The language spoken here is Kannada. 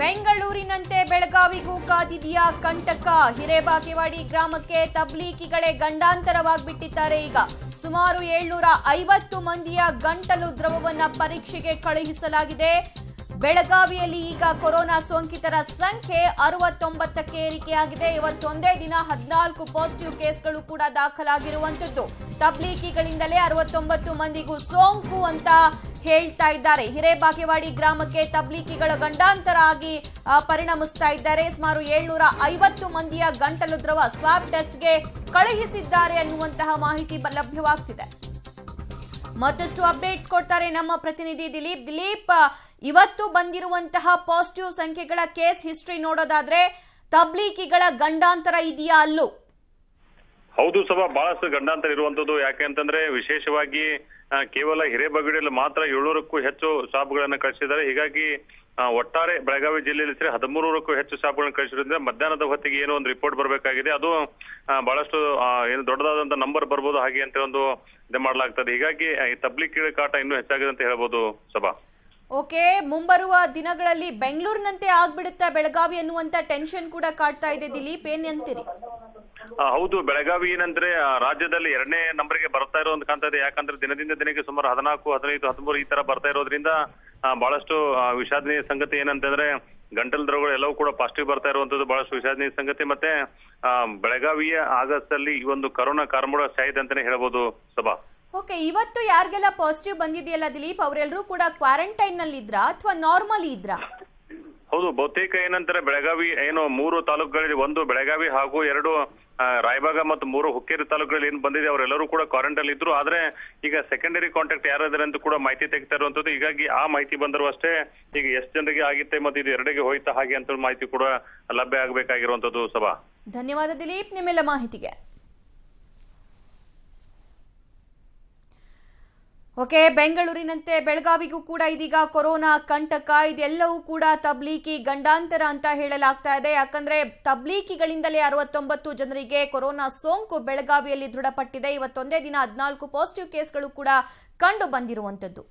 ಬೆಂಗಳೂರಿನಂತೆ ಬೆಳಗಾವಿಗೂ ಕಾದಿದೆಯಾ ಕಂಟಕ ಹಿರೇಬಾಕೇವಾಡಿ ಗ್ರಾಮಕ್ಕೆ ತಬ್ಲೀಕಿಗಳೇ ಗಂಡಾಂತರವಾಗಿಬಿಟ್ಟಿದ್ದಾರೆ ಈಗ ಸುಮಾರು ಏಳ್ನೂರ ಐವತ್ತು ಮಂದಿಯ ಗಂಟಲು ದ್ರವವನ್ನು ಪರೀಕ್ಷೆಗೆ ಕಳುಹಿಸಲಾಗಿದೆ ಬೆಳಗಾವಿಯಲ್ಲಿ ಈಗ ಕೊರೋನಾ ಸೋಂಕಿತರ ಸಂಖ್ಯೆ ಅರವತ್ತೊಂಬತ್ತಕ್ಕೆ ಏರಿಕೆಯಾಗಿದೆ ಇವತ್ತೊಂದೇ ದಿನ ಹದಿನಾಲ್ಕು ಪಾಸಿಟಿವ್ ಕೇಸ್ಗಳು ಕೂಡ ದಾಖಲಾಗಿರುವಂತದ್ದು ತಬ್ಲೀಕಿಗಳಿಂದಲೇ ಅರವತ್ತೊಂಬತ್ತು ಮಂದಿಗೂ ಸೋಂಕು ಅಂತ ಹೇಳ್ತಾ ಇದ್ದಾರೆ ಹಿರೇಬಾಗೇವಾಡಿ ಗ್ರಾಮಕ್ಕೆ ತಬ್ಲೀಕಿಗಳ ಗಂಡಾಂತರ ಆಗಿ ಪರಿಣಮಿಸ್ತಾ ಇದ್ದಾರೆ ಸುಮಾರು ಏಳ್ನೂರ ಐವತ್ತು ಮಂದಿಯ ಗಂಟಲು ದ್ರವ ಸ್ವಾಬ್ ಟೆಸ್ಟ್ಗೆ ಕಳುಹಿಸಿದ್ದಾರೆ ಅನ್ನುವಂತಹ ಮಾಹಿತಿ ಲಭ್ಯವಾಗ್ತಿದೆ ಮತ್ತಷ್ಟು ಅಪ್ಡೇಟ್ಸ್ ಕೊಡ್ತಾರೆ ನಮ್ಮ ಪ್ರತಿನಿಧಿ ದಿಲೀಪ್ ದಿಲೀಪ್ ಇವತ್ತು ಬಂದಿರುವಂತಹ ಪಾಸಿಟಿವ್ ಸಂಖ್ಯೆಗಳ ಕೇಸ್ ಹಿಸ್ಟ್ರಿ ನೋಡೋದಾದ್ರೆ ತಬ್ಲೀಕಿಗಳ ಗಂಡಾಂತರ ಇದೆಯಾ ಅಲ್ಲೂ ಹೌದು ಸಭಾ ಬಹಳಷ್ಟು ಗಂಡಾಂತರ ಇರುವಂತದ್ದು ಯಾಕೆ ಅಂತಂದ್ರೆ ವಿಶೇಷವಾಗಿ ಕೇವಲ ಹಿರೇಬಗಡಿಯಲ್ಲಿ ಮಾತ್ರ ಏಳ್ನೂರಕ್ಕೂ ಹೆಚ್ಚು ಶಾಪ್ಗಳನ್ನ ಕಳಿಸಿದ್ದಾರೆ ಹೀಗಾಗಿ ಒಟ್ಟಾರೆ ಬೆಳಗಾವಿ ಜಿಲ್ಲೆಯಲ್ಲಿ ಸರಿ ಹದಿಮೂರಕ್ಕೂ ಹೆಚ್ಚು ಶಾಪ್ಗಳನ್ನು ಕಳಿಸಿರೋದ್ರಿಂದ ಮಧ್ಯಾಹ್ನದ ಹೊತ್ತಿಗೆ ಏನೋ ಒಂದು ರಿಪೋರ್ಟ್ ಬರಬೇಕಾಗಿದೆ ಅದು ಬಹಳಷ್ಟು ಏನು ದೊಡ್ಡದಾದಂತ ನಂಬರ್ ಬರ್ಬೋದು ಹಾಗೆ ಅಂತ ಒಂದು ಇದು ಮಾಡಲಾಗ್ತದೆ ಹೀಗಾಗಿ ಈ ಕೀಳ ಕಾಟ ಇನ್ನೂ ಹೆಚ್ಚಾಗಿದೆ ಅಂತ ಹೇಳ್ಬೋದು ಸಭಾ ಓಕೆ ಮುಂಬರುವ ದಿನಗಳಲ್ಲಿ ಬೆಂಗಳೂರಿನಂತೆ ಆಗ್ಬಿಡುತ್ತಾ ಬೆಳಗಾವಿ ಅನ್ನುವಂತ ಟೆನ್ಷನ್ ಕೂಡ ಕಾಡ್ತಾ ಇದೆ ದಿಲೀಪ್ ಏನ್ ಅಂತೀರಿ ಹೌದು ಬೆಳಗಾವಿ ಏನಂದ್ರೆ ರಾಜ್ಯದಲ್ಲಿ ಎರಡನೇ ನಂಬರ್ಗೆ ಬರ್ತಾ ಇರೋ ಕಾಣ್ತಾ ಇದೆ ಯಾಕಂದ್ರೆ ದಿನದಿಂದ ದಿನಕ್ಕೆ ಸುಮಾರು ಹದಿನಾಲ್ಕು ಹದಿನೈದು ಹದಿಮೂರು ಈ ತರ ಬರ್ತಾ ಇರೋದ್ರಿಂದ ಬಹಳಷ್ಟು ವಿಷಾದನೀಯ ಸಂಗತಿ ಏನಂತಂದ್ರೆ ಗಂಟಲು ದ್ರವಗಳು ಎಲ್ಲವೂ ಕೂಡ ಪಾಸಿಟಿವ್ ಬರ್ತಾ ಇರುವಂತದ್ದು ಬಹಳಷ್ಟು ವಿಷಾದನೀಯ ಸಂಗತಿ ಮತ್ತೆ ಬೆಳಗಾವಿಯ ಆಗಸ್ಟ್ ಅಲ್ಲಿ ಈ ಒಂದು ಕರೋನಾ ಕಾರ್ಮೋಡ ಸಾಯಿದ ಅಂತಾನೆ ಹೇಳಬಹುದು ಸಭಾ ಓಕೆ ಇವತ್ತು ಯಾರಿಗೆಲ್ಲ ಪಾಸಿಟಿವ್ ಬಂದಿದೆಯಲ್ಲ ದಿಲೀಪ್ ಅವರೆಲ್ಲರೂ ಕೂಡ ಕ್ವಾರಂಟೈನ್ ನಲ್ಲಿ ಇದ್ರ ಅಥವಾ ನಾರ್ಮಲ್ ಇದ್ರಾ ಹೌದು ಬಹುತೇಕ ಏನಂತಾರೆ ಬೆಳಗಾವಿ ಏನು ಮೂರು ತಾಲೂಕುಗಳಲ್ಲಿ ಒಂದು ಬೆಳಗಾವಿ ಹಾಗೂ ಎರಡು ರಾಯಬಾಗ ಮತ್ತು ಮೂರು ಹುಕ್ಕೇರಿ ತಾಲೂಕುಗಳಲ್ಲಿ ಏನು ಬಂದಿದೆ ಅವರೆಲ್ಲರೂ ಕೂಡ ಕ್ವಾರಂಟೈನ್ ಇದ್ರು ಆದ್ರೆ ಈಗ ಸೆಕೆಂಡರಿ ಕಾಂಟ್ಯಾಕ್ಟ್ ಯಾರಾದ್ರೆ ಅಂತ ಕೂಡ ಮಾಹಿತಿ ತೆಗಿತಾ ಇರುವಂತದ್ದು ಹೀಗಾಗಿ ಆ ಮಾಹಿತಿ ಬಂದರೂ ಅಷ್ಟೇ ಈಗ ಎಷ್ಟು ಜನರಿಗೆ ಆಗಿತ್ತೆ ಮತ್ತೆ ಇದು ಎರಡಿಗೆ ಹೋಯ್ತಾ ಹಾಗೆ ಅಂತ ಮಾಹಿತಿ ಕೂಡ ಲಭ್ಯ ಆಗಬೇಕಾಗಿರುವಂತದ್ದು ಸಭಾ ಧನ್ಯವಾದ ದಿಲೀಪ್ ನಿಮ್ಮೆಲ್ಲ ಮಾಹಿತಿಗೆ ಓಕೆ ಬೆಂಗಳೂರಿನಂತೆ ಬೆಳಗಾವಿಗೂ ಕೂಡ ಇದೀಗ ಕೊರೋನಾ ಕಂಟಕ ಇದೆಲ್ಲವೂ ಕೂಡ ತಬ್ಲೀಕಿ ಗಂಡಾಂತರ ಅಂತ ಹೇಳಲಾಗ್ತಾ ಇದೆ ಯಾಕಂದ್ರೆ ತಬ್ಲೀಕಿಗಳಿಂದಲೇ ಅರವತ್ತೊಂಬತ್ತು ಜನರಿಗೆ ಕೊರೋನಾ ಸೋಂಕು ಬೆಳಗಾವಿಯಲ್ಲಿ ದೃಢಪಟ್ಟಿದೆ ಇವತ್ತೊಂದೇ ದಿನ ಹದಿನಾಲ್ಕು ಪಾಸಿಟಿವ್ ಕೇಸ್ಗಳು ಕೂಡ ಕಂಡು ಬಂದಿರುವಂತದ್ದು